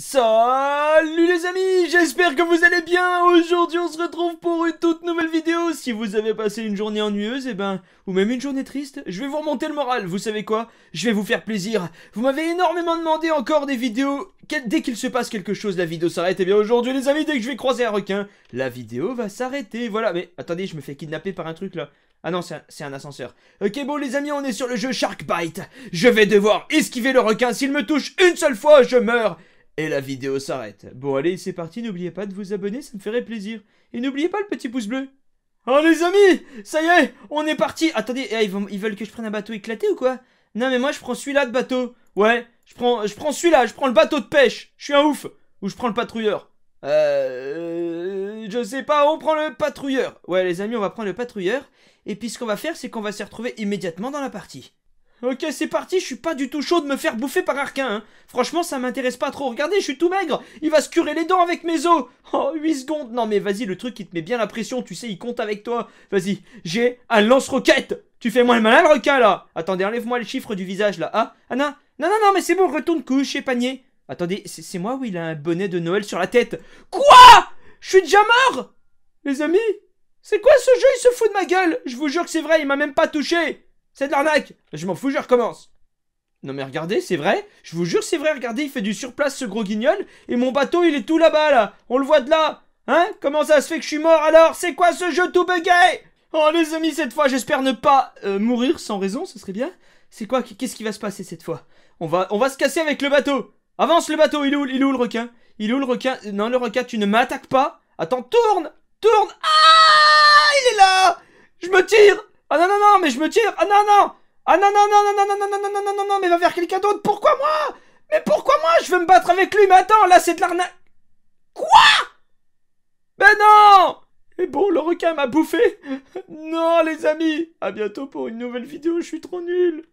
Salut les amis, j'espère que vous allez bien Aujourd'hui on se retrouve pour une toute nouvelle vidéo Si vous avez passé une journée ennuyeuse, et eh ben, ou même une journée triste, je vais vous remonter le moral Vous savez quoi Je vais vous faire plaisir Vous m'avez énormément demandé encore des vidéos Dès qu'il se passe quelque chose, la vidéo s'arrête Et eh bien aujourd'hui les amis, dès que je vais croiser un requin, la vidéo va s'arrêter Voilà, mais attendez, je me fais kidnapper par un truc là ah non, c'est un, un, ascenseur. Ok, bon, les amis, on est sur le jeu Shark Bite. Je vais devoir esquiver le requin. S'il me touche une seule fois, je meurs. Et la vidéo s'arrête. Bon allez, c'est parti, n'oubliez pas de vous abonner, ça me ferait plaisir. Et n'oubliez pas le petit pouce bleu. Oh les amis, ça y est, on est parti. Attendez, eh, ils, veulent que je prenne un bateau éclaté ou quoi Non mais moi je prends celui-là de bateau. Ouais, je prends, je prends celui-là, je prends le bateau de pêche. Je suis un ouf. Ou je prends le patrouilleur. Euh, je sais pas, on prend le patrouilleur. Ouais les amis, on va prendre le patrouilleur. Et puis ce qu'on va faire, c'est qu'on va se retrouver immédiatement dans la partie. Ok, c'est parti, je suis pas du tout chaud de me faire bouffer par Arquin. Hein. Franchement, ça m'intéresse pas trop. Regardez, je suis tout maigre. Il va se curer les dents avec mes os. Oh, 8 secondes. Non, mais vas-y, le truc, il te met bien la pression. Tu sais, il compte avec toi. Vas-y, j'ai un lance-roquette. Tu fais moins le malin, le requin, là. Attendez, enlève-moi les chiffres du visage, là. Ah, ah non, non, non, non, mais c'est bon, retourne couche et panier. Attendez, c'est moi ou il a un bonnet de Noël sur la tête. Quoi Je suis déjà mort Les amis, c'est quoi ce jeu Il se fout de ma gueule. Je vous jure que c'est vrai, il m'a même pas touché. C'est de l'arnaque Je m'en fous, je recommence. Non mais regardez, c'est vrai. Je vous jure, c'est vrai. Regardez, il fait du surplace ce gros guignol. Et mon bateau, il est tout là-bas, là. On le voit de là. Hein Comment ça se fait que je suis mort alors C'est quoi ce jeu tout bugué Oh les amis, cette fois, j'espère ne pas euh, mourir sans raison, ce serait bien. C'est quoi Qu'est-ce qui va se passer cette fois on va, on va se casser avec le bateau. Avance le bateau, il est où, il est où le requin Il est où le requin Non, le requin, tu ne m'attaques pas. Attends, tourne Tourne Ah Il est là Je me tire ah non, non, non, mais je me tire Ah non, non Ah non, non, non, non, non, non, non, non, non, non, non, non, mais va vers quelqu'un d'autre Pourquoi moi Mais pourquoi moi Je veux me battre avec lui, mais attends, là, c'est de l'arnaque Quoi Mais non Et bon, le requin m'a bouffé Non, les amis À bientôt pour une nouvelle vidéo, je suis trop nul